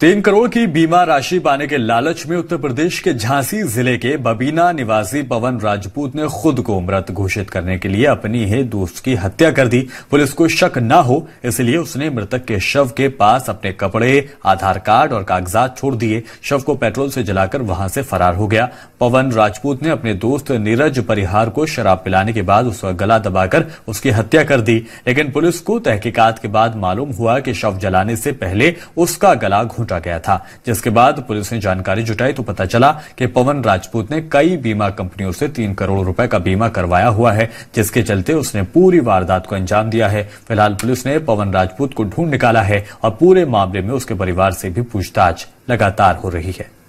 तीन करोड़ की बीमा राशि पाने के लालच में उत्तर प्रदेश के झांसी जिले के बबीना निवासी पवन राजपूत ने खुद को मृत घोषित करने के लिए अपनी ही दोस्त की हत्या कर दी पुलिस को शक न हो इसलिए उसने मृतक के शव के पास अपने कपड़े आधार कार्ड और कागजात छोड़ दिए शव को पेट्रोल से जलाकर वहां से फरार हो गया पवन राजपूत ने अपने दोस्त नीरज परिहार को शराब पिलाने के बाद उसका गला दबाकर उसकी हत्या कर दी लेकिन पुलिस को तहकीकात के बाद मालूम हुआ कि शव जलाने से पहले उसका गला घुट लूटा गया था जिसके बाद पुलिस ने जानकारी जुटाई तो पता चला कि पवन राजपूत ने कई बीमा कंपनियों से तीन करोड़ रुपए का बीमा करवाया हुआ है जिसके चलते उसने पूरी वारदात को अंजाम दिया है फिलहाल पुलिस ने पवन राजपूत को ढूंढ निकाला है और पूरे मामले में उसके परिवार से भी पूछताछ लगातार हो रही है